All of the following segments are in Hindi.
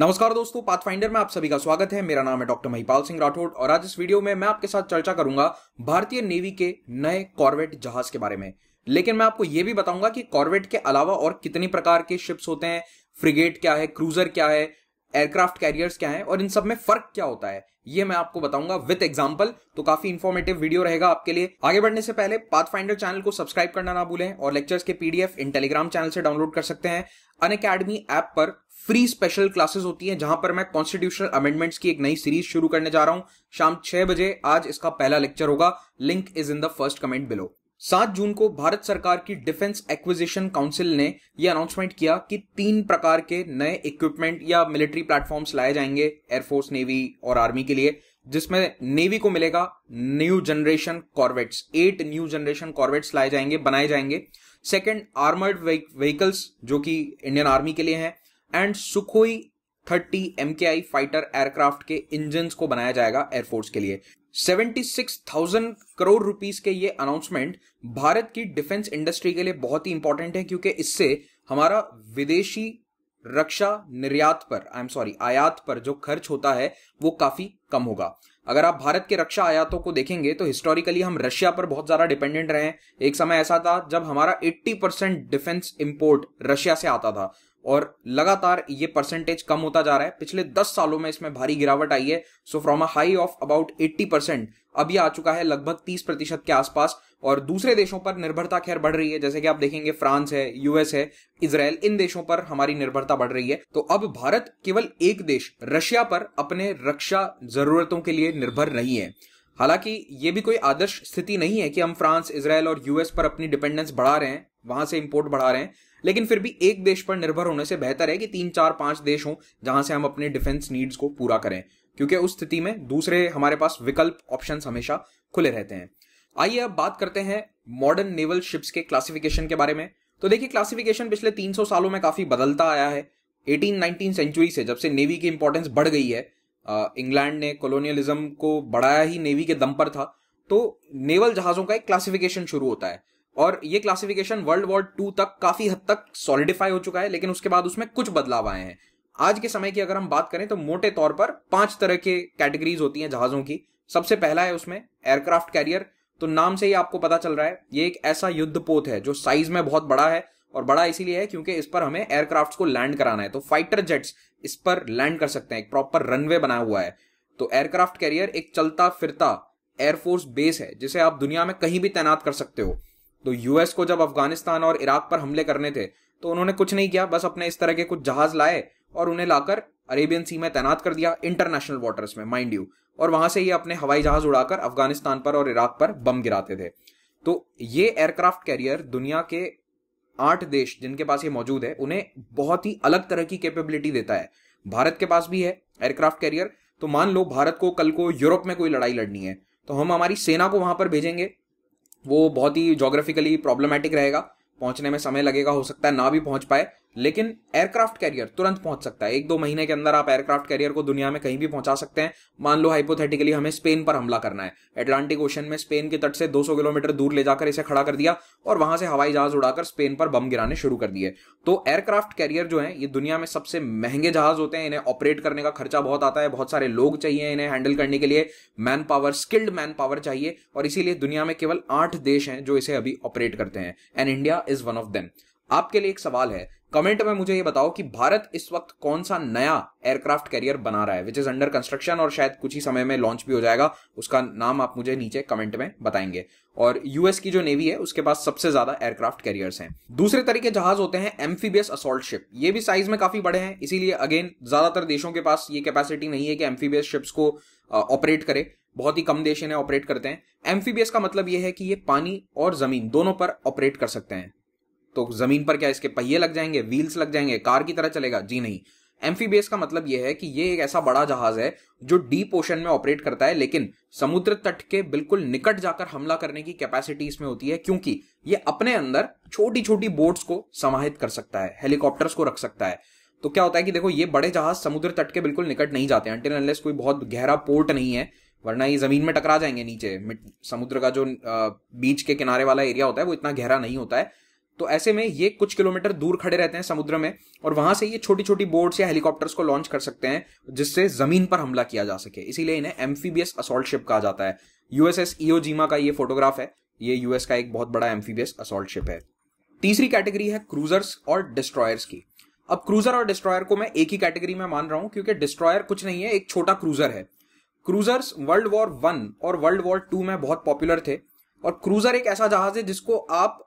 नमस्कार दोस्तों पाथफाइंडर में आप सभी का स्वागत है मेरा नाम है डॉक्टर महिपाल सिंह राठौड़ और आज इस वीडियो में मैं आपके साथ चर्चा करूंगा भारतीय नेवी के नए कॉर्वेट जहाज के बारे में लेकिन मैं आपको यह भी बताऊंगा कि कॉर्वेट के अलावा और कितने प्रकार के शिप्स होते हैं फ्रिगेट क्या है क्रूजर क्या है एयरक्राफ्ट कैरियर्स क्या है और इन सब में फर्क क्या होता है ये मैं आपको बताऊंगा विद एग्जाम्पल तो काफी इन्फॉर्मेटिव वीडियो रहेगा आपके लिए आगे बढ़ने से पहले पाथफाइंडर चैनल को सब्सक्राइब करना ना भूलें और लेक्चर्स के पीडीएफ इन टेलीग्राम चैनल से डाउनलोड कर सकते हैं अन अकेडमी ऐप पर फ्री स्पेशल क्लासेस होती हैं जहां पर मैं कॉन्स्टिट्यूशनल अमेंडमेंट्स की एक नई सीरीज शुरू करने जा रहा हूं शाम छह बजे आज इसका पहला लेक्चर होगा link is in the first comment below सात जून को भारत सरकार की डिफेंस एक्विजिशन काउंसिल ने यह अनाउंसमेंट किया कि तीन प्रकार के नए इक्विपमेंट या मिलिट्री प्लेटफॉर्म्स लाए जाएंगे एयरफोर्स नेवी और आर्मी के लिए जिसमें नेवी को मिलेगा new generation corvettes eight new generation corvettes लाए जाएंगे बनाए जाएंगे सेकेंड आर्मर्ड व्हीकल्स जो कि इंडियन आर्मी के लिए हैं and Sukhoi thirty M K I fighter aircraft के इंजन को बनाया जाएगा एयरफोर्स के लिए seventy six thousand crore rupees के ये अनाउंसमेंट भारत की डिफेंस इंडस्ट्री के लिए बहुत ही इंपॉर्टेंट है क्योंकि इससे हमारा विदेशी रक्षा निर्यात पर आई एम सॉरी आयात पर जो खर्च होता है वो काफी कम होगा अगर आप भारत के रक्षा आयातों को देखेंगे तो हिस्टोरिकली हम रशिया पर बहुत ज्यादा डिपेंडेंट रहे हैं एक समय ऐसा था जब हमारा 80 परसेंट डिफेंस इंपोर्ट रशिया से आता था और लगातार ये परसेंटेज कम होता जा रहा है पिछले 10 सालों में इसमें भारी गिरावट आई है so from a high of about 80 percent अब यह आ चुका है लगभग 30 प्रतिशत के आसपास और दूसरे देशों पर निर्भरता खैर बढ़ रही है जैसे कि आप देखेंगे फ्रांस है यूएस है इसराइल इन देशों पर हमारी निर्भरता बढ़ रही है तो अब भारत केवल एक देश रशिया पर अपने रक्षा जरूरतों के लिए निर्भर नहीं है हालांकि ये भी कोई आदर्श स्थिति नहीं है कि हम फ्रांस इसराइल और यूएस पर अपनी डिपेंडेंस बढ़ा रहे हैं वहां से इंपोर्ट बढ़ा रहे हैं लेकिन फिर भी एक देश पर निर्भर होने से बेहतर है कि तीन चार पांच देश हों जहां से हम अपने डिफेंस नीड्स को पूरा करें क्योंकि उस स्थिति में दूसरे हमारे पास विकल्प ऑप्शन हमेशा खुले रहते हैं आइए अब बात करते हैं मॉडर्न नेवल शिप्स के क्लासिफिकेशन के बारे में तो देखिए क्लासिफिकेशन पिछले 300 सालों में काफी बदलता आया है 18-19 सेंचुरी से जब से नेवी की इंपॉर्टेंस बढ़ गई है इंग्लैंड ने कॉलोनियलिज्म को बढ़ाया ही नेवी के दम पर था तो नेवल जहाजों का एक क्लासिफिकेशन शुरू होता है और ये क्लासिफिकेशन वर्ल्ड वॉर टू तक काफी हद तक सॉलिडिफाई हो चुका है लेकिन उसके बाद उसमें कुछ बदलाव आए हैं आज के समय की अगर हम बात करें तो मोटे तौर पर पांच तरह के कैटेगरीज होती हैं जहाजों की सबसे पहला है उसमें एयरक्राफ्ट कैरियर तो नाम से ही आपको पता चल रहा है ये एक ऐसा युद्ध पोत है जो साइज में बहुत बड़ा है और बड़ा इसीलिए है क्योंकि इस पर हमें एयरक्राफ्ट को लैंड कराना है तो फाइटर जेट्स इस पर लैंड कर सकते हैं एक प्रॉपर रनवे बना हुआ है तो एयरक्राफ्ट कैरियर एक चलता फिरता एयरफोर्स बेस है जिसे आप दुनिया में कहीं भी तैनात कर सकते हो तो यूएस को जब अफगानिस्तान और इराक पर हमले करने थे तो उन्होंने कुछ नहीं किया बस अपने इस तरह के कुछ जहाज लाए और उन्हें लाकर अरेबियन सी में तैनात कर दिया इंटरनेशनल वाटर्स में माइंड यू और वहां से ये अपने हवाई जहाज उड़ाकर अफगानिस्तान पर और इराक पर बम गिराते थे तो ये एयरक्राफ्ट कैरियर दुनिया के आठ देश जिनके पास ये मौजूद है उन्हें बहुत ही अलग तरह की कैपेबिलिटी देता है भारत के पास भी है एयरक्राफ्ट कैरियर तो मान लो भारत को कल को यूरोप में कोई लड़ाई लड़नी है तो हम हमारी सेना को वहां पर भेजेंगे वो बहुत ही जोग्राफिकली प्रॉब्लमेटिक रहेगा पहुंचने में समय लगेगा हो सकता है ना भी पहुंच पाए लेकिन एयरक्राफ्ट कैरियर तुरंत पहुंच सकता है एक दो महीने के अंदर आप एयरक्राफ्ट कैरियर को दुनिया में कहीं भी पहुंचा सकते हैं मान लो हाइपोथेटिकली हमें स्पेन पर हमला करना है एटलांटिक ओशन में स्पेन के तट से 200 किलोमीटर दूर ले जाकर इसे खड़ा कर दिया और वहां से हवाई जहाज उड़ाकर स्पेन पर बम गिराने शुरू कर दिए तो एयरक्राफ्ट कैरियर जो है ये दुनिया में सबसे महंगे जहाज होते हैं इन्हें ऑपरेट करने का खर्चा बहुत आता है बहुत सारे लोग चाहिए इन्हें हैंडल करने के लिए manpower skilled manpower चाहिए और इसीलिए दुनिया में केवल आठ देश हैं जो इसे अभी ऑपरेट करते हैं and India is one of them आपके लिए एक सवाल है कमेंट में मुझे ये बताओ कि भारत इस वक्त कौन सा नया एयरक्राफ्ट कैरियर बना रहा है विच इज अंडर कंस्ट्रक्शन और शायद कुछ ही समय में लॉन्च भी हो जाएगा उसका नाम आप मुझे नीचे कमेंट में बताएंगे और यूएस की जो नेवी है उसके पास सबसे ज्यादा एयरक्राफ्ट कैरियर्स हैं दूसरे तरीके जहाज होते हैं एम्फीबियस असोल्ट शिप ये भी साइज में काफी बड़े हैं इसीलिए अगेन ज्यादातर देशों के पास ये कैपेसिटी नहीं है कि एम्फीबियस शिप्स को ऑपरेट करे बहुत ही कम देश इन्हें ऑपरेट करते हैं एम्फीबियस का मतलब यह है कि ये पानी और जमीन दोनों पर ऑपरेट कर सकते हैं तो जमीन पर क्या इसके पहिए लग जाएंगे व्हील्स लग जाएंगे कार की तरह चलेगा जी नहीं एम्फीबियस का मतलब यह है कि ये एक ऐसा बड़ा जहाज है जो डीप ओशन में ऑपरेट करता है लेकिन समुद्र तट के बिल्कुल निकट जाकर हमला करने की कैपेसिटी इसमें होती है क्योंकि ये अपने अंदर छोटी छोटी बोट्स को समाहित कर सकता है हेलीकॉप्टर्स को रख सकता है तो क्या होता है कि देखो ये बड़े जहाज समुद्र तट के बिल्कुल निकट नहीं जाते हैं अनलेस कोई बहुत गहरा पोर्ट नहीं है वरना ये जमीन में टकरा जाएंगे नीचे समुद्र का जो बीच के किनारे वाला एरिया होता है वो इतना गहरा नहीं होता है तो ऐसे में ये कुछ किलोमीटर दूर खड़े रहते हैं समुद्र में और वहां से ये छोटी छोटी बोट्स या हेलीकॉप्टर्स को लॉन्च कर सकते हैं जिससे जमीन पर हमला किया जा सके इसीलिए इन्हें एम्फीबियस असोल्ट शिप कहा जाता है यूएसएस ईओजीमा का ये फोटोग्राफ है ये यूएस का एक बहुत बड़ा एम्फीबियस असोल्ट शिप है तीसरी कैटेगरी है क्रूजर्स और डिस्ट्रॉयर्स की अब क्रूजर और डिस्ट्रॉयर को मैं एक ही कैटेगरी में मान रहा हूं क्योंकि डिस्ट्रॉयर कुछ नहीं है एक छोटा क्रूजर है क्रूजर्स वर्ल्ड वॉर वन और वर्ल्ड वॉर टू में बहुत पॉपुलर थे और क्रूजर एक ऐसा जहाज है जिसको आप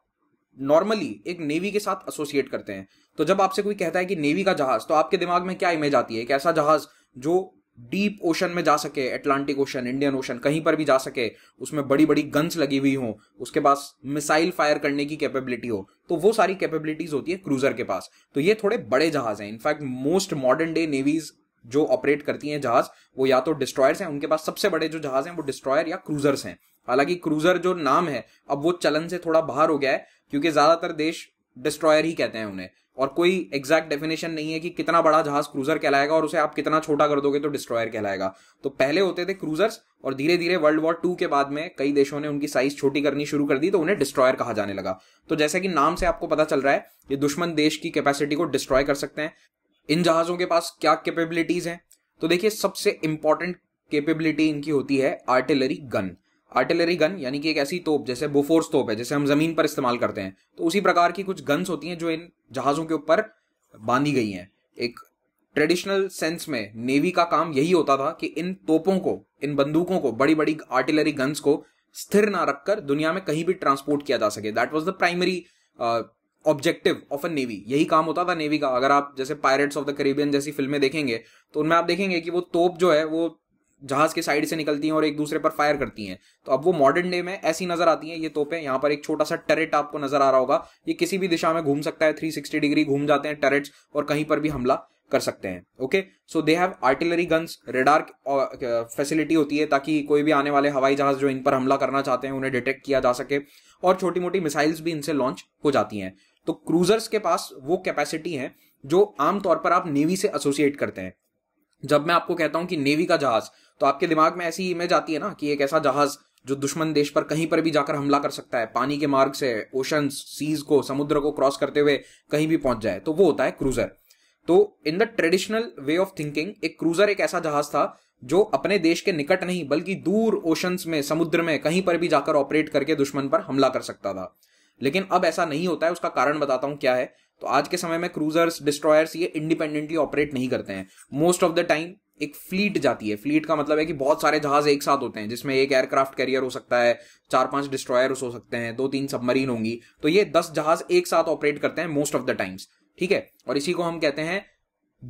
नॉर्मली एक नेवी के साथ एसोसिएट करते हैं तो जब आपसे कोई कहता है कि नेवी का जहाज तो आपके दिमाग में क्या इमेज आती है एक ऐसा जहाज जो डीप ओशन में जा सके अटलांटिक ओशन इंडियन ओशन कहीं पर भी जा सके उसमें बड़ी बड़ी गन्स लगी हुई हो उसके पास मिसाइल फायर करने की कैपेबिलिटी हो तो वो सारी कैपेबिलिटीज होती है क्रूजर के पास तो ये थोड़े बड़े जहाज हैं in fact most modern day navies जो ऑपरेट करती हैं जहाज वो या तो डिस्ट्रॉयर्स हैं उनके पास सबसे बड़े जो जहाज हैं वो डिस्ट्रॉयर या क्रूजर्स हैं हालांकि क्रूजर जो नाम है अब वो चलन से थोड़ा बाहर हो गया है क्योंकि ज्यादातर देश डिस्ट्रॉयर ही कहते हैं उन्हें और कोई एग्जैक्ट डेफिनेशन नहीं है कि कितना बड़ा जहाज क्रूजर कहलाएगा और उसे आप कितना छोटा कर दोगे तो डिस्ट्रॉयर कहलाएगा तो पहले होते थे क्रूजर्स और धीरे धीरे वर्ल्ड वॉर टू के बाद में कई देशों ने उनकी साइज छोटी करनी शुरू कर दी तो उन्हें डिस्ट्रॉयर कहा जाने लगा तो जैसे कि नाम से आपको पता चल रहा है ये दुश्मन देश की कैपेसिटी को डिस्ट्रॉय कर सकते हैं इन जहाजों के पास क्या कैपेबिलिटीज हैं तो देखिए सबसे इंपॉर्टेंट कैपेबिलिटी इनकी होती है आर्टिलरी गन आर्टिलरी गन यानी कि एक ऐसी तोप जैसे बोफोर्स तोप है जैसे हम जमीन पर इस्तेमाल करते हैं तो उसी प्रकार की कुछ गन्स होती हैं जो इन जहाज़ों के ऊपर बांधी गई हैं एक ट्रेडिशनल सेंस में नेवी का काम यही होता था कि इन तोपों को इन बंदूकों को बड़ी बड़ी आर्टिलरी गन्स को स्थिर ना रखकर दुनिया में कहीं भी ट्रांसपोर्ट किया जा सके that was the primary objective of a navy यही काम होता था नेवी का अगर आप जैसे पायरेट्स ऑफ द करेबियन जैसी फिल्में देखेंगे तो उनमें आप देखेंगे कि वो तोप जो है वो जहाज के साइड से निकलती हैं और एक दूसरे पर फायर करती हैं तो अब वो मॉडर्न डे में ऐसी नजर आती हैं ये तोपें यहाँ पर एक छोटा सा टरेट आपको नजर आ रहा होगा ये किसी भी दिशा में घूम सकता है सिक्सटी डिग्री घूम जाते हैं टरेट्स और कहीं पर भी हमला कर सकते हैं okay so they have artillery guns radar facility होती है ताकि कोई भी आने वाले हवाई जहाज जो इन पर हमला करना चाहते हैं उन्हें डिटेक्ट किया जा सके और छोटी मोटी मिसाइल्स भी इनसे लॉन्च हो जाती हैं तो क्रूजर्स के पास वो कैपेसिटी है जो आमतौर पर आप नेवी से एसोसिएट करते हैं जब मैं आपको कहता हूं कि नेवी का जहाज तो आपके दिमाग में ऐसी इमेज आती है ना कि एक ऐसा जहाज जो दुश्मन देश पर कहीं पर भी जाकर हमला कर सकता है पानी के मार्ग से ओशन सीज को समुद्र को क्रॉस करते हुए कहीं भी पहुंच जाए तो वो होता है क्रूजर तो in the traditional way of thinking एक क्रूजर एक ऐसा जहाज था जो अपने देश के निकट नहीं बल्कि दूर ओशंस में समुद्र में कहीं पर भी जाकर ऑपरेट करके दुश्मन पर हमला कर सकता था लेकिन अब ऐसा नहीं होता है उसका कारण बताता हूं क्या है तो आज के समय में क्रूजर्स डिस्ट्रॉयर्स ये इंडिपेंडेंटली ऑपरेट नहीं करते हैं मोस्ट ऑफ द टाइम एक फ्लीट जाती है फ्लीट का मतलब है कि बहुत सारे जहाज एक साथ होते हैं जिसमें एक एयरक्राफ्ट कैरियर हो सकता है चार पांच डिस्ट्रॉयर्स हो सकते हैं दो तीन सबमरीन होंगी तो ये दस जहाज एक साथ ऑपरेट करते हैं मोस्ट ऑफ द टाइम्स ठीक है और इसी को हम कहते हैं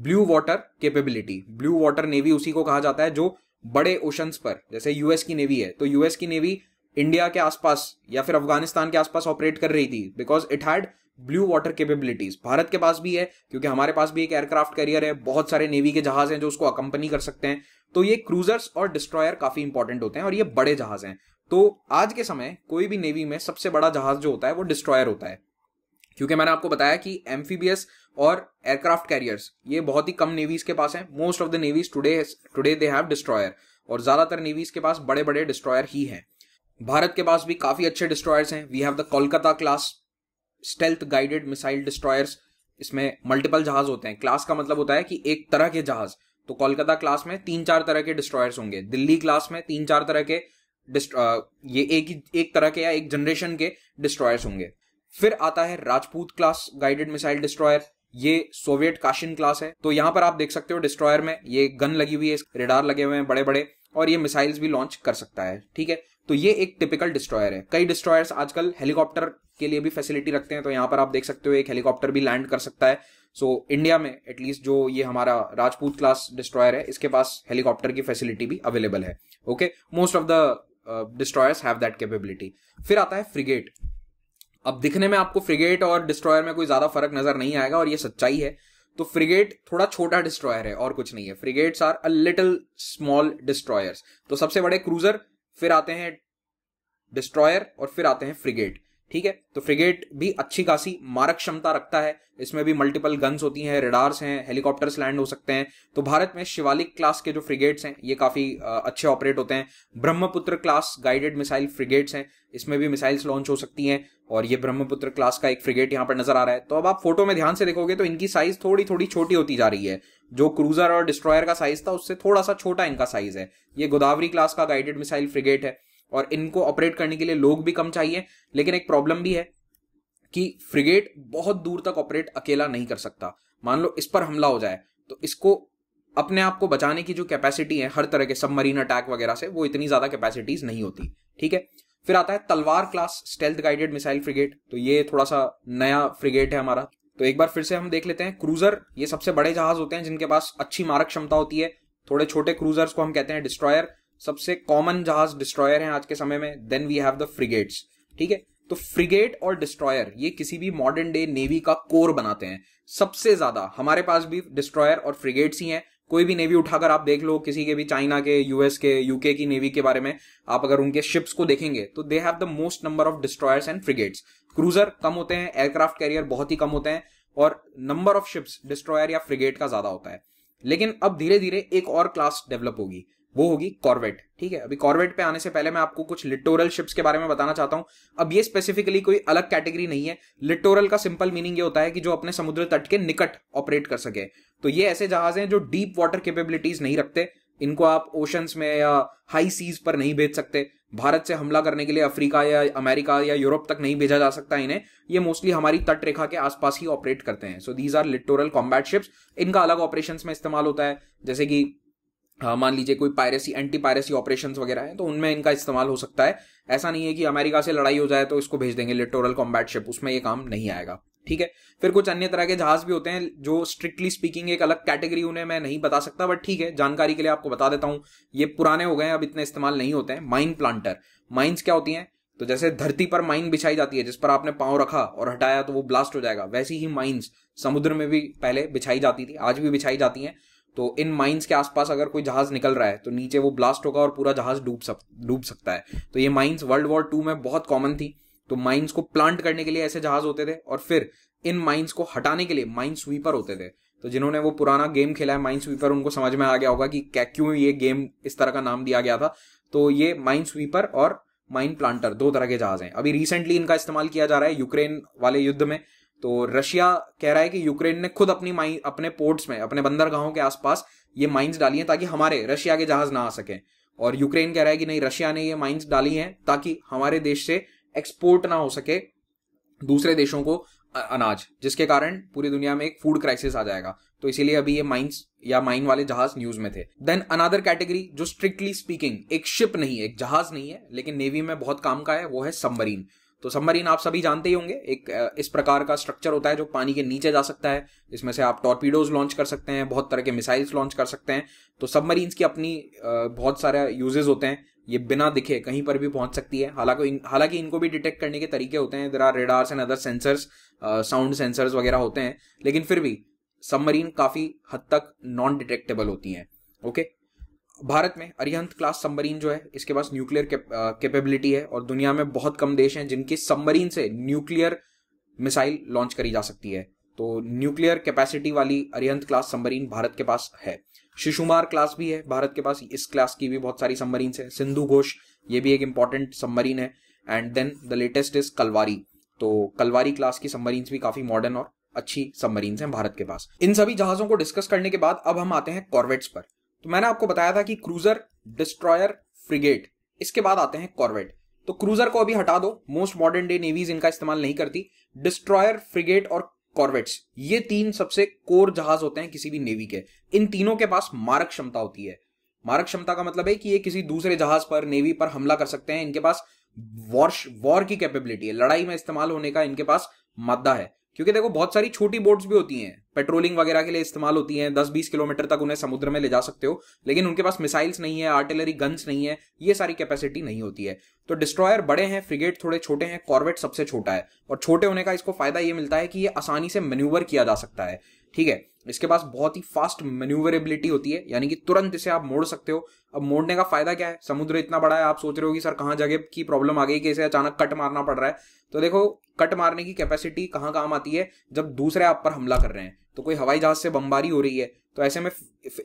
blue water capability blue water navy उसी को कहा जाता है जो बड़े ओशंस पर जैसे यूएस की नेवी है तो यूएस की नेवी इंडिया के आसपास या फिर अफगानिस्तान के आसपास ऑपरेट कर रही थी because it had blue water capabilities Bharat के पास भी है क्योंकि हमारे पास भी एक एयरक्राफ्ट कैरियर है बहुत सारे नेवी के जहाज हैं जो उसको अकंपनी कर सकते हैं तो ये क्रूजर्स और डिस्ट्रॉयर काफी इंपॉर्टेंट होते हैं और ये बड़े जहाज हैं तो आज के समय कोई भी नेवी में सबसे बड़ा जहाज जो होता है वो डिस्ट्रॉयर होता है क्योंकि मैंने आपको बताया कि एम्फीबियस और एयरक्राफ्ट कैरियर्स ये बहुत ही कम नेवीज के पास हैं most of the navies today today they have destroyer और ज्यादातर नेवीज के पास बड़े बड़े डिस्ट्रॉयर ही हैं भारत के पास भी काफी अच्छे डिस्ट्रॉयर्स हैं we have the Kolkata class stealth guided missile destroyers इसमें मल्टीपल जहाज होते हैं क्लास का मतलब होता है कि एक तरह के जहाज तो कोलकाता क्लास में तीन चार तरह के डिस्ट्रॉयर्स होंगे दिल्ली क्लास में तीन चार तरह के ये एक एक तरह के या एक जनरेशन के डिस्ट्रॉयर्स होंगे फिर आता है Rajput class guided missile destroyer ये सोवियत काशिन क्लास है तो यहां पर आप देख सकते हो डिस्ट्रॉयर में ये गन लगी हुई है रेडार लगे हुए हैं बड़े बड़े और ये मिसाइल्स भी लॉन्च कर सकता है ठीक है तो ये एक टिपिकल डिस्ट्रॉयर है कई डिस्ट्रॉयर्स आजकल हेलीकॉप्टर के लिए भी फैसिलिटी रखते हैं तो यहाँ पर आप देख सकते हो एक हेलीकॉप्टर भी लैंड कर सकता है सो so, इंडिया में एटलीस्ट जो ये हमारा राजपूत क्लास डिस्ट्रॉयर है इसके पास हेलीकॉप्टर की फैसिलिटी भी अवेलेबल है okay most of the destroyers have that capability फिर आता है फ्रिगेट अब दिखने में आपको फ्रिगेट और डिस्ट्रॉयर में कोई ज्यादा फर्क नजर नहीं आएगा और ये सच्चाई है तो फ्रिगेट थोड़ा छोटा डिस्ट्रॉयर है और कुछ नहीं है frigates are a little small destroyers तो सबसे बड़े क्रूजर फिर आते हैं डिस्ट्रॉयर और फिर आते हैं फ्रिगेट ठीक है तो फ्रिगेट भी अच्छी खासी मारक क्षमता रखता है इसमें भी मल्टीपल गन्स होती हैं रेडार्स हैं हेलीकॉप्टर्स लैंड हो सकते हैं तो भारत में शिवालिक क्लास के जो फ्रिगेट्स हैं ये काफी अच्छे ऑपरेट होते हैं Brahmaputra class guided missile frigates हैं इसमें भी मिसाइल्स लॉन्च हो सकती हैं और ये ब्रह्मपुत्र क्लास का एक फ्रिगेट यहाँ पर नजर आ रहा है तो अब आप फोटो में ध्यान से देखोगे तो इनकी साइज थोड़ी थोड़ी छोटी होती जा रही है जो क्रूजर और डिस्ट्रॉयर का साइज था उससे थोड़ा सा छोटा इनका साइज है ये गोदावरी क्लास का गाइडेड मिसाइल फ्रिगेट है और इनको ऑपरेट करने के लिए लोग भी कम चाहिए लेकिन एक प्रॉब्लम भी है कि फ्रिगेट बहुत दूर तक ऑपरेट अकेला नहीं कर सकता मान लो इस पर हमला हो जाए तो इसको अपने आप को बचाने की जो कैपेसिटी है हर तरह के सबमरीन अटैक वगैरह से वो इतनी ज्यादा कैपेसिटीज नहीं होती ठीक है फिर आता है Talwar class stealth guided missile frigate तो ये थोड़ा सा नया फ्रिगेट है हमारा तो एक बार फिर से हम देख लेते हैं क्रूजर ये सबसे बड़े जहाज होते हैं जिनके पास अच्छी मारक क्षमता होती है थोड़े छोटे क्रूजर्स को हम कहते हैं डिस्ट्रॉयर सबसे कॉमन जहाज डिस्ट्रॉयर हैं आज के समय में then we have the frigates ठीक है तो फ्रिगेट और डिस्ट्रॉयर ये किसी भी मॉडर्न डे नेवी का कोर बनाते हैं सबसे ज्यादा हमारे पास भी डिस्ट्रॉयर और फ्रिगेट्स ही हैं कोई भी नेवी उठाकर आप देख लो किसी के भी चाइना के यूएस के यूके की नेवी के बारे में आप अगर उनके शिप्स को देखेंगे तो they have the most number of destroyers and frigates cruiser कम होते हैं एयरक्राफ्ट कैरियर बहुत ही कम होते हैं और नंबर ऑफ शिप्स डिस्ट्रॉयर या फ्रिगेट का ज्यादा होता है लेकिन अब धीरे धीरे एक और क्लास डेवलप होगी वो होगी कॉर्वेट ठीक है अभी कॉर्वेट पे आने से पहले मैं आपको कुछ लिटोरल शिप्स के बारे में बताना चाहता हूं अब ये स्पेसिफिकली कोई अलग कैटेगरी नहीं है लिटोरल का सिंपल मीनिंग ये होता है कि जो अपने समुद्र तट के निकट ऑपरेट कर सके तो ये ऐसे जहाज हैं जो डीप वाटर केपेबिलिटीज नहीं रखते इनको आप ओशंस में या हाई सीज पर नहीं भेज सकते भारत से हमला करने के लिए अफ्रीका या अमेरिका या यूरोप तक नहीं भेजा जा सकता इन्हें ये मोस्टली हमारी तट रेखा के आसपास ही ऑपरेट करते हैं so these are littoral combat ships इनका अलग ऑपरेशन में इस्तेमाल होता है जैसे कि मान लीजिए कोई पायरेसी एंटी पायरेसी ऑपरेशंस वगैरह है तो उनमें इनका इस्तेमाल हो सकता है ऐसा नहीं है कि अमेरिका से लड़ाई हो जाए तो इसको भेज देंगे लिटोरल कॉम्बैट शिप उसमें ये काम नहीं आएगा ठीक है फिर कुछ अन्य तरह के जहाज भी होते हैं जो स्ट्रिक्टली स्पीकिंग एक अलग कैटेगरी उन्हें मैं नहीं बता सकता बट ठीक है जानकारी के लिए आपको बता देता हूं ये पुराने हो गए हैं अब इतने इस्तेमाल नहीं होते हैं माइन प्लांटर माइन्स क्या होती हैं तो जैसे धरती पर माइन बिछाई जाती है जिस पर आपने पांव रखा और हटाया तो वो ब्लास्ट हो जाएगा वैसी ही माइन्स समुद्र में भी पहले बिछाई जाती थी आज भी बिछाई जाती हैं तो इन माइंस के आसपास अगर कोई जहाज निकल रहा है तो नीचे वो ब्लास्ट होगा और पूरा जहाज डूब सक डूब सकता है तो ये माइंस वर्ल्ड वॉर टू में बहुत कॉमन थी तो माइंस को प्लांट करने के लिए ऐसे जहाज होते थे और फिर इन माइंस को हटाने के लिए माइंड स्वीपर होते थे तो जिन्होंने वो पुराना गेम खेला है माइंड स्वीपर उनको समझ में आ गया होगा कि क्या क्यों ये गेम इस तरह का नाम दिया गया था तो ये माइंड स्वीपर और माइंड प्लांटर दो तरह के जहाज हैं अभी रिसेंटली इनका इस्तेमाल किया जा रहा है यूक्रेन वाले युद्ध में तो रशिया कह रहा है कि यूक्रेन ने खुद अपनी माइन अपने पोर्ट्स में अपने बंदरगाहों के आसपास ये माइंस डाली हैं ताकि हमारे रशिया के जहाज ना आ सके और यूक्रेन कह रहा है कि नहीं रशिया ने ये माइंस डाली हैं ताकि हमारे देश से एक्सपोर्ट ना हो सके दूसरे देशों को अनाज जिसके कारण पूरी दुनिया में एक फूड क्राइसिस आ जाएगा तो इसीलिए अभी ये माइंस या माइन वाले जहाज न्यूज में थे देन अनदर कैटेगरी जो स्ट्रिक्टली स्पीकिंग एक शिप नहीं है एक जहाज नहीं है लेकिन नेवी में बहुत काम का है वो है सबमरीन तो सबमरीन आप सभी जानते ही होंगे एक इस प्रकार का स्ट्रक्चर होता है जो पानी के नीचे जा सकता है इसमें से आप टॉर्पीडोज लॉन्च कर सकते हैं बहुत तरह के मिसाइल्स लॉन्च कर सकते हैं तो सबमरीन्स की अपनी बहुत सारे यूजेज होते हैं ये बिना दिखे कहीं पर भी पहुंच सकती है हालांकि इन, हालांकि इनको भी डिटेक्ट करने के तरीके होते हैं there are radars and other sensors sound sensors वगैरह होते हैं लेकिन फिर भी सबमरीन काफी हद तक नॉन डिटेक्टेबल होती हैं ओके भारत में अरिहंत क्लास सबमरीन जो है इसके पास न्यूक्लियर कैपेबिलिटी uh, है और दुनिया में बहुत कम देश हैं जिनकी सबमरीन से न्यूक्लियर मिसाइल लॉन्च करी जा सकती है तो न्यूक्लियर कैपेसिटी वाली अरिहंत क्लास सबमरीन भारत के पास है शिशुमार क्लास भी है भारत के पास इस क्लास की भी बहुत सारी सबमरीन है सिंधु घोष ये भी एक इंपॉर्टेंट सबमरीन है and then the latest is Kalvari तो कलवारी क्लास की सबमरीन भी काफी मॉडर्न और अच्छी सबमरीन हैं भारत के पास इन सभी जहाजों को डिस्कस करने के बाद अब हम आते हैं कॉर्वेट्स पर तो मैंने आपको बताया था कि क्रूजर डिस्ट्रॉयर फ्रिगेट इसके बाद आते हैं कॉर्वेट तो क्रूजर को अभी हटा दो मोस्ट मॉडर्न डे नेवीज इनका इस्तेमाल नहीं करती डिस्ट्रॉयर फ्रिगेट और कॉर्वेट्स ये तीन सबसे कोर जहाज होते हैं किसी भी नेवी के इन तीनों के पास मारक क्षमता होती है मारक क्षमता का मतलब है कि ये किसी दूसरे जहाज पर नेवी पर हमला कर सकते हैं इनके पास वॉर्श वॉर की कैपेबिलिटी है लड़ाई में इस्तेमाल होने का इनके पास मादा है क्योंकि देखो बहुत सारी छोटी बोट्स भी होती हैं पेट्रोलिंग वगैरह के लिए इस्तेमाल होती हैं दस बीस किलोमीटर तक उन्हें समुद्र में ले जा सकते हो लेकिन उनके पास मिसाइल्स नहीं है आर्टिलरी गन्स नहीं है ये सारी कैपेसिटी नहीं होती है तो डिस्ट्रॉयर बड़े हैं फ्रिगेट थोड़े छोटे हैं कॉर्बेट सबसे छोटा है और छोटे होने का इसको फायदा ये मिलता है कि ये आसानी से मेन्यूवर किया जा सकता है ठीक है इसके पास बहुत ही फास्ट मेन्यूवरेबिलिटी होती है यानी कि तुरंत इसे आप मोड़ सकते हो अब मोड़ने का फायदा क्या है समुद्र इतना बड़ा है आप सोच रहे हो कि सर कहाँ जगह की प्रॉब्लम आ गई कि इसे अचानक कट मारना पड़ रहा है तो देखो कट मारने की कैपेसिटी कहाँ काम आती है जब दूसरे आप पर हमला कर रहे हैं तो कोई हवाई जहाज से बमबारी हो रही है तो ऐसे में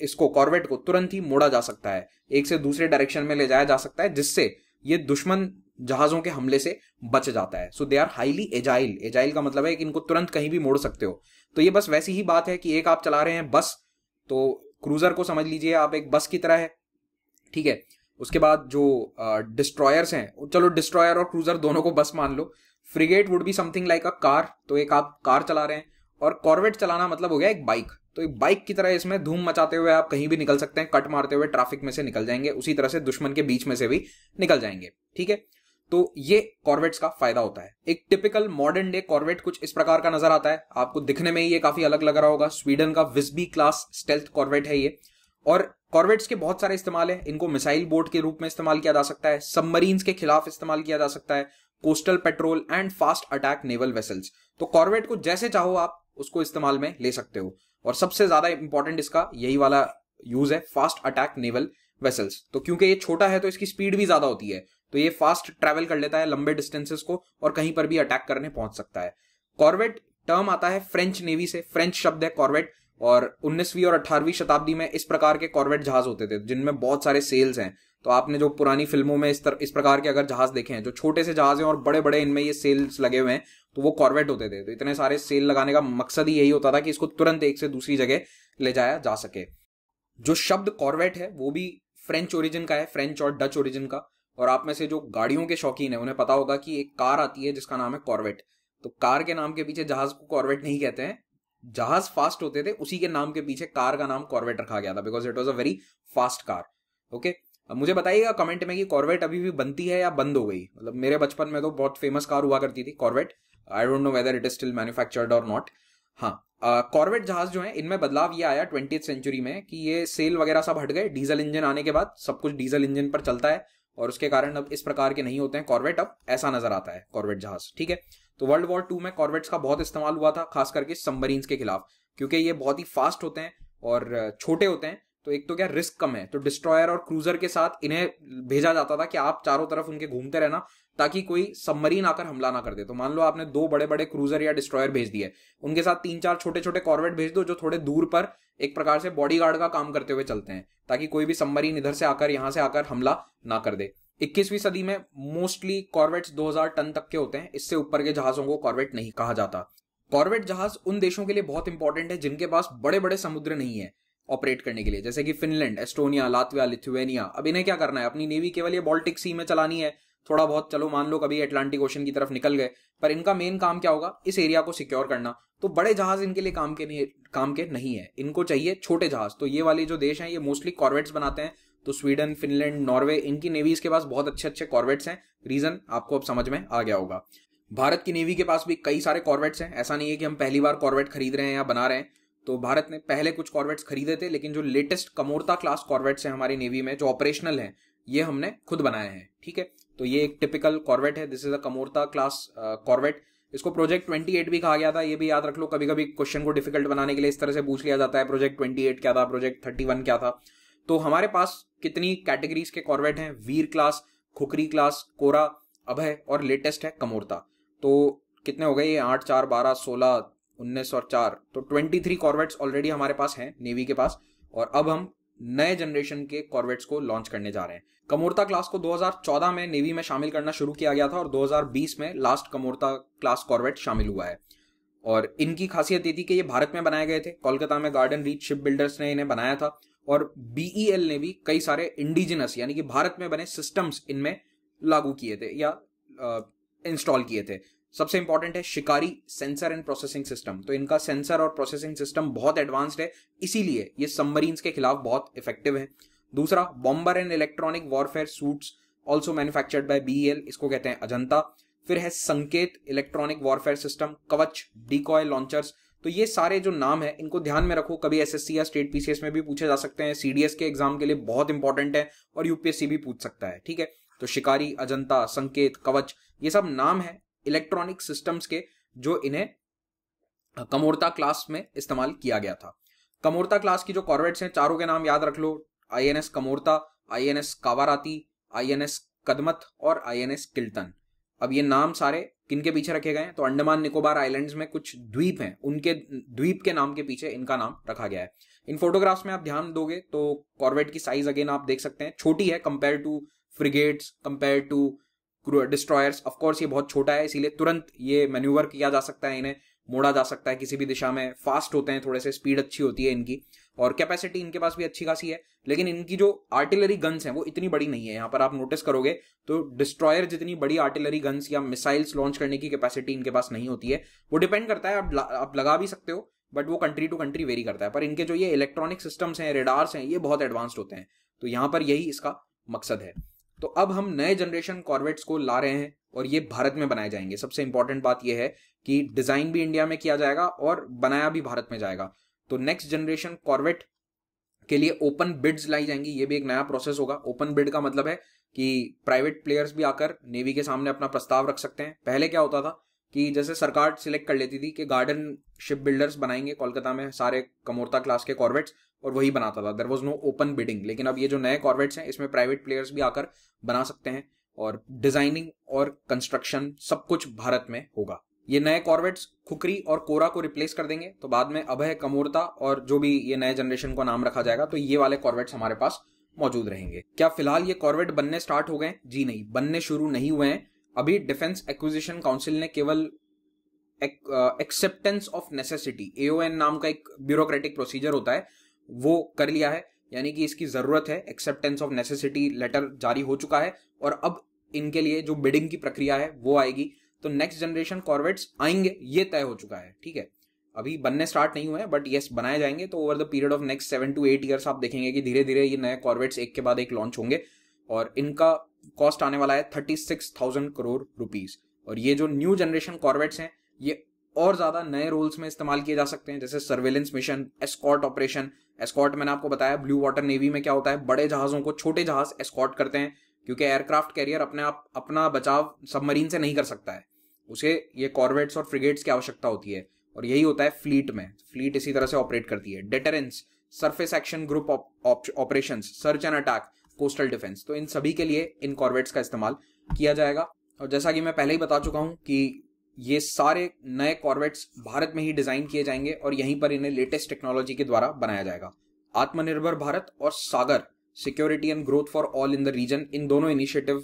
इसको कॉर्बेट को तुरंत ही मोड़ा जा सकता है एक से दूसरे डायरेक्शन में ले जाया जा सकता है जिससे ये दुश्मन जहाजों के हमले से बच जाता है so they are highly agile agile का मतलब है कि इनको तुरंत कहीं भी मोड़ सकते हो तो ये बस वैसी ही बात है कि एक आप चला रहे हैं बस तो क्रूजर को समझ लीजिए आप एक बस की तरह है ठीक है उसके बाद जो डिस्ट्रॉयर्स हैं चलो डिस्ट्रॉयर और क्रूजर दोनों को बस मान लो frigate would be something like a car तो एक आप कार चला रहे हैं और कॉर्वेट चलाना मतलब हो गया एक बाइक तो एक बाइक की तरह इसमें धूम मचाते हुए आप कहीं भी निकल सकते हैं कट मारते हुए ट्रैफिक में से निकल जाएंगे उसी तरह से दुश्मन के बीच में से भी निकल जाएंगे ठीक है तो ये कॉर्वेट्स का फायदा होता है एक टिपिकल मॉडर्न डे कॉर्वेट कुछ इस प्रकार का नजर आता है आपको दिखने में ही ये काफी अलग लग रहा होगा स्वीडन का विस्बी क्लास स्टेल्थ कॉर्वेट है ये और कॉर्वेट्स के बहुत सारे इस्तेमाल है इनको मिसाइल बोट के रूप में इस्तेमाल किया जा सकता है सबमरीन्स के खिलाफ इस्तेमाल किया जा सकता है coastal patrol and fast attack naval vessels तो कॉर्वेट को जैसे चाहो आप उसको इस्तेमाल में ले सकते हो और सबसे ज्यादा इंपॉर्टेंट इसका यही वाला यूज है फास्ट अटैक नेवल वेसल्स तो क्योंकि ये छोटा है तो इसकी स्पीड भी ज्यादा होती है तो ये फास्ट ट्रैवल कर लेता है लंबे डिस्टेंसेस को और कहीं पर भी अटैक करने पहुंच सकता है कॉर्वेट टर्म आता है फ्रेंच नेवी से फ्रेंच शब्द है कॉर्वेट और 19वीं और 18वीं शताब्दी में इस प्रकार के कॉर्वेट जहाज होते थे जिनमें बहुत सारे सेल्स हैं तो आपने जो पुरानी फिल्मों में इस तर, इस प्रकार के अगर जहाज देखे हैं जो छोटे से जहाज हैं और बड़े बड़े इनमें ये सेल्स लगे हुए हैं तो वो कॉर्वेट होते थे तो इतने सारे सेल लगाने का मकसद ही यही होता था कि इसको तुरंत एक से दूसरी जगह ले जाया जा सके जो शब्द कॉर्वेट है वो भी फ्रेंच ओरिजिन का है फ्रेंच और डच ओरिजिन का और आप में से जो गाड़ियों के शौकीन है उन्हें पता होगा कि एक कार आती है जिसका नाम है कॉर्वेट तो कार के नाम के पीछे जहाज को कॉर्वेट नहीं कहते हैं जहाज फास्ट होते थे उसी के नाम के पीछे कार का नाम कॉर्वेट रखा गया था because it was a very fast car okay मुझे बताइएगा कमेंट में कि कॉर्वेट अभी भी बनती है या बंद हो गई मतलब मेरे बचपन में तो बहुत फेमस कार हुआ करती थी corvette I don't know whether it is still manufactured और नॉट हाँ कॉर्वेट जहाज जो है इनमें बदलाव ये आया ट्वेंटी सेंचुरी में कि ये सेल वगैरह सब हट गए डीजल इंजन आने के बाद सब कुछ डीजल इंजन पर चलता है और उसके कारण अब इस प्रकार के नहीं होते हैं कॉर्वेट अब ऐसा नजर आता है कॉर्वेट जहाज ठीक है तो वर्ल्ड वॉर टू में कॉर्वेट्स का बहुत इस्तेमाल हुआ था खास करके सबमरीन के खिलाफ क्योंकि ये बहुत ही फास्ट होते हैं और छोटे होते हैं तो एक तो क्या रिस्क कम है तो डिस्ट्रॉयर और क्रूजर के साथ इन्हें भेजा जाता था कि आप चारों तरफ उनके घूमते रहना ताकि कोई सबमरीन आकर हमला ना कर दे तो मान लो आपने दो बड़े बड़े क्रूजर या डिस्ट्रॉयर भेज दिए उनके साथ तीन चार छोटे छोटे कॉर्वेट भेज दो जो थोड़े दूर पर एक प्रकार से बॉडी का काम करते हुए चलते हैं ताकि कोई भी सबमरीन इधर से आकर यहां से आकर हमला ना कर दे इक्कीसवीं सदी में मोस्टली कॉर्वेट्स दो टन तक के होते हैं इससे ऊपर के जहाजों को कॉर्वेट नहीं कहा जाता कॉर्वेट जहाज उन देशों के लिए बहुत इंपॉर्टेंट है जिनके पास बड़े बड़े समुद्र नहीं है ऑपरेट करने के लिए जैसे कि फिनलैंड एस्टोनिया लातविया लिथुवेनिया अब इन्हें क्या करना है अपनी नेवी केवल ये बॉल्टिक सी में चलानी है थोड़ा बहुत चलो मान लो कभी एटलांटिक ओशन की तरफ निकल गए पर इनका मेन काम क्या होगा इस एरिया को सिक्योर करना तो बड़े जहाज इनके लिए काम के नहीं काम के नहीं है इनको चाहिए छोटे जहाज तो ये वाले जो देश हैं ये मोस्टली कॉर्वेट्स बनाते हैं तो स्वीडन फिनलैंड नॉर्वे इनकी नेवीज के पास बहुत अच्छे अच्छे कॉर्वेट्स हैं रीजन आपको अब समझ में आ गया होगा भारत की नेवी के पास भी कई सारे कॉर्वेट्स हैं ऐसा नहीं है कि हम पहली बार कॉर्वेट खरीद रहे हैं या बना रहे हैं तो भारत ने पहले कुछ कॉर्वेट्स खरीदे थे लेकिन जो लेटेस्ट कमोरता क्लास कॉर्वेट्स हैं हमारी नेवी में जो ऑपरेशनल हैं ये हमने खुद बनाए हैं ठीक है तो ये एक टिपिकल कॉर्वेट है this is a Kamorta class corvette इसको प्रोजेक्ट 28 भी कहा गया था ये भी याद रख लो कभी कभी क्वेश्चन को डिफिकल्ट बनाने के लिए इस तरह से पूछ लिया जाता है प्रोजेक्ट 28 क्या था प्रोजेक्ट 31 क्या था तो हमारे पास कितनी कैटेगरीज के कॉर्वेट हैं वीर क्लास खुकरी क्लास कोरा अभय और लेटेस्ट है कमोरता तो कितने हो गए ये आठ चार बारह सोलह उन्नीस और चार तो ट्वेंटी थ्री कॉर्वेट्स ऑलरेडी हमारे पास हैं नेवी के पास और अब हम नए जनरेशन के कॉर्वेट्स को लॉन्च करने जा रहे हैं कमोरता क्लास को 2014 में नेवी में शामिल करना शुरू किया गया था और 2020 में लास्ट कमोरता क्लास कॉर्वेट शामिल हुआ है और इनकी खासियत ये थी कि ये भारत में बनाए गए थे कोलकाता में गार्डन रीच शिप बिल्डर्स ने इन्हें बनाया था और बीईएल e ने भी कई सारे इंडिजिनस यानी कि भारत में बने सिस्टम्स इनमें लागू किए थे या इंस्टॉल किए थे सबसे इंपॉर्टेंट है शिकारी सेंसर एंड प्रोसेसिंग सिस्टम तो इनका सेंसर और प्रोसेसिंग सिस्टम बहुत एडवांस्ड है इसीलिए ये सबमरीन्स के खिलाफ बहुत इफेक्टिव है दूसरा bomber and electronic warfare suites also manufactured by B इसको कहते हैं अजंता फिर है संकेत इलेक्ट्रॉनिक वॉरफेयर सिस्टम कवच डीकॉय लॉन्चर्स तो ये सारे जो नाम है इनको ध्यान में रखो कभी एस या स्टेट पीसीएस में भी पूछे जा सकते हैं सीडीएस के एग्जाम के लिए बहुत इंपॉर्टेंट है और यूपीएससी भी पूछ सकता है ठीक है तो शिकारी अजंता संकेत कवच ये सब नाम है इलेक्ट्रॉनिक सिस्टम्स के जो इन्हें कमोरता क्लास में इस्तेमाल किया गया था कमोरता क्लास की जो कॉर्बेट्स हैं चारों के नाम याद रख लो I N S Kamorta I N S Kavaratti I N S Kadmat और आई एन एस किल्टन अब ये नाम सारे किन के पीछे रखे गए हैं तो अंडमान निकोबार आइलैंड्स में कुछ द्वीप हैं उनके द्वीप के नाम के पीछे इनका नाम रखा गया है इन फोटोग्राफ्स में आप ध्यान दोगे तो कॉर्बेट की साइज अगेन आप देख सकते हैं छोटी है compare to frigates compare to destroyers of course ये बहुत छोटा है इसीलिए तुरंत ये मैन्यूवर किया जा सकता है इन्हें मोड़ा जा सकता है किसी भी दिशा में फास्ट होते हैं थोड़े से स्पीड अच्छी होती है इनकी और कैपेसिटी इनके पास भी अच्छी खासी है लेकिन इनकी जो आर्टिलरी गन्स हैं वो इतनी बड़ी नहीं है यहाँ पर आप नोटिस करोगे तो डिस्ट्रॉयर जितनी बड़ी आर्टिलरी गन्स या मिसाइल्स लॉन्च करने की कैपेसिटी इनके पास नहीं होती है वो डिपेंड करता है आप आप लगा भी सकते हो बट वो कंट्री टू कंट्री वेरी करता है पर इनके जो ये इलेक्ट्रॉनिक सिस्टम्स हैं रेडार्स हैं ये बहुत एडवांस्ड होते हैं तो यहाँ पर यही इसका मकसद है तो अब हम नए जनरेशन कॉर्वेट्स को ला रहे हैं और ये भारत में बनाए जाएंगे सबसे इंपॉर्टेंट बात यह है कि डिजाइन भी इंडिया में किया जाएगा और बनाया भी भारत में जाएगा तो नेक्स्ट जनरेशन कॉर्वेट के लिए ओपन बिड्स लाई जाएंगी ये भी एक नया प्रोसेस होगा ओपन बिड का मतलब है कि प्राइवेट प्लेयर्स भी आकर नेवी के सामने अपना प्रस्ताव रख सकते हैं पहले क्या होता था कि जैसे सरकार सिलेक्ट कर लेती थी कि गार्डन शिप बिल्डर्स बनाएंगे कोलकाता में सारे कमोरता क्लास के कॉर्बेट्स और वही बनाता था there was no open bidding लेकिन अब ये जो नए कॉर्वेट्स हैं इसमें प्राइवेट प्लेयर्स भी आकर बना सकते हैं और डिजाइनिंग और कंस्ट्रक्शन सब कुछ भारत में होगा ये नए कॉर्वेट्स खुकरी और कोरा को रिप्लेस कर देंगे तो बाद में अभय कमोरता और जो भी ये नए जनरेशन को नाम रखा जाएगा तो ये वाले कॉर्वेट्स हमारे पास मौजूद रहेंगे क्या फिलहाल ये कॉर्वेट बनने स्टार्ट हो गए जी नहीं बनने शुरू नहीं हुए हैं अभी डिफेंस एक्विजिशन काउंसिल ने केवल एक्सेप्टेंस ऑफ नेसेसिटी एओ नाम का एक ब्यूरोक्रेटिक प्रोसीजर होता है वो कर लिया है यानी कि इसकी ज़रूरत है एक्सेप्टेंस ऑफ नेसेसिटी लेटर जारी हो चुका है और अब इनके लिए जो बिडिंग की प्रक्रिया है वो आएगी तो नेक्स्ट जनरेशन कॉर्वेट्स आएंगे ये तय हो चुका है ठीक है अभी बनने स्टार्ट नहीं हुए हैं बट येस बनाए जाएंगे तो over the period of next seven to eight years आप देखेंगे कि धीरे धीरे ये नए कॉर्वेट्स एक के बाद एक लॉन्च होंगे और इनका कॉस्ट आने वाला है thirty six thousand crore rupees और ये जो न्यू जनरेशन कॉर्वेट्स हैं ये और ज्यादा नए रोल्स में इस्तेमाल किए जा सकते हैं जैसे surveillance mission escort operation escort मैंने आपको बताया ब्लू वाटर नेवी में क्या होता है बड़े जहाजों को छोटे जहाज एस्कॉट करते हैं क्योंकि एयरक्राफ्ट कैरियर अपने आप अपना बचाव सबमरीन से नहीं कर सकता है उसे ये कॉर्वेट्स और फ्रिगेट्स की आवश्यकता होती है और यही होता है फ्लीट में फ्लीट इसी तरह से ऑपरेट करती है deterrence surface action group operation search and attack coastal defence तो इन सभी के लिए इन कॉर्वेट्स का इस्तेमाल किया जाएगा और जैसा कि मैं पहले ही बता चुका हूं कि ये सारे नए कॉर्वेट्स भारत में ही डिजाइन किए जाएंगे और यहीं पर इन्हें लेटेस्ट टेक्नोलॉजी के द्वारा बनाया जाएगा आत्मनिर्भर भारत और Sagar security and growth for all in the region इन दोनों इनिशिएटिव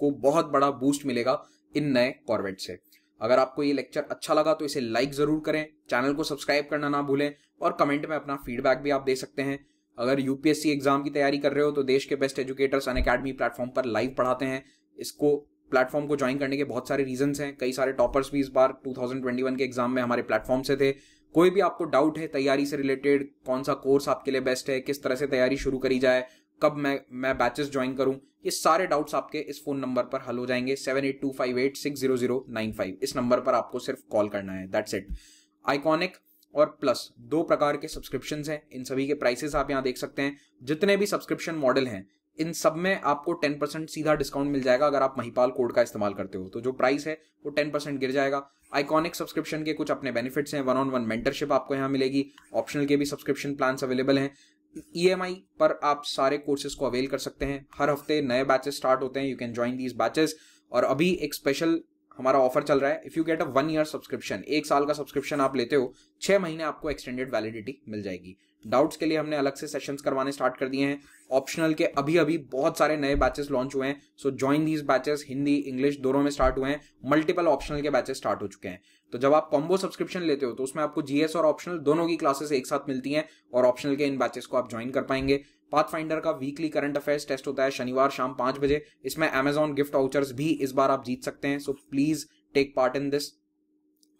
को बहुत बड़ा बूस्ट मिलेगा इन नए कॉर्वेट से अगर आपको ये लेक्चर अच्छा लगा तो इसे लाइक जरूर करें चैनल को सब्सक्राइब करना ना भूलें और कमेंट में अपना फीडबैक भी आप दे सकते हैं अगर यूपीएससी एग्जाम की तैयारी कर रहे हो तो देश के best educators Unacademy platform पर लाइव पढ़ाते हैं इसको प्लेटफॉर्म को ज्वाइन करने के बहुत सारे रीजंस हैं कई सारे टॉपर्स भी इस बार 2021 के एग्जाम में हमारे प्लेटफॉर्म से थे कोई भी आपको डाउट है तैयारी से रिलेटेड कौन सा कोर्स आपके लिए बेस्ट है किस तरह से तैयारी शुरू करी जाए कब मैं मैं बैचेस ज्वाइन करूं ये सारे डाउट्स आपके इस फोन नंबर पर हल हो जाएंगे seven eight two five eight six zero zero nine five इस नंबर पर आपको सिर्फ कॉल करना है दैट्स इट आइकॉनिक और प्लस दो प्रकार के सब्सक्रिप्शन हैं इन सभी के प्राइसेस आप यहाँ देख सकते हैं जितने भी सब्सक्रिप्शन मॉडल हैं इन सब में आपको टेन परसेंट सीधा डिस्काउंट मिल जाएगा अगर आप महिपाल कोड का इस्तेमाल करते हो तो जो प्राइस है वो टेन परसेंट गिर जाएगा आइकॉनिक सब्सक्रिप्शन के कुछ अपने बेनिफिट्स हैं वन ऑन वन मेंटरशिप आपको यहाँ मिलेगी ऑप्शनल के भी सब्सक्रिप्शन प्लान्स अवेलेबल हैं ई e पर आप सारे कोर्सेज को अवेल कर सकते हैं हर हफ्ते नए बैचेस स्टार्ट होते हैं you can join these batches और अभी एक स्पेशल हमारा ऑफर चल रहा है if you get a one year subscription एक साल का सब्सक्रिप्शन आप लेते हो छह महीने आपको एक्सटेंडेड वैलिडिटी मिल जाएगी डाउट्स के लिए हमने अलग से सेशंस करवाने स्टार्ट कर दिए हैं ऑप्शनल के अभी अभी बहुत सारे नए बैचेस लॉन्च हुए हैं so join these batches Hindi English दोनों में स्टार्ट हुए हैं मल्टीपल ऑप्शनल के बैचेस स्टार्ट हो चुके हैं तो जब आप कॉम्बो सब्सक्रिप्शन लेते हो तो उसमें आपको जीएस और ऑप्शनल दोनों की क्लासेस एक साथ मिलती हैं और ऑप्शनल के इन बैचेस को आप ज्वाइन कर पाएंगे पाथफाइंडर का वीकली करंट अफेयर्स टेस्ट होता है शनिवार शाम पांच बजे इसमें अमेजोन गिफ्ट वाउचर्स भी इस बार आप जीत सकते हैं so please take part in this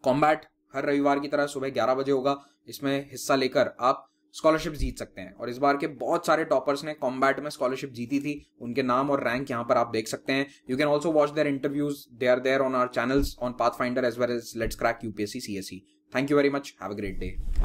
combat हर रविवार की तरह सुबह ग्यारह बजे होगा इसमें हिस्सा लेकर आप स्कॉलरशिप जीत सकते हैं और इस बार के बहुत सारे टॉपर्स ने कॉम्बैट में स्कॉलरशिप जीती थी उनके नाम और रैंक यहाँ पर आप देख सकते हैं you can also watch their interviews they are there on our channels on path finder as well as let's crack UPSC CSC thank you very much have a great day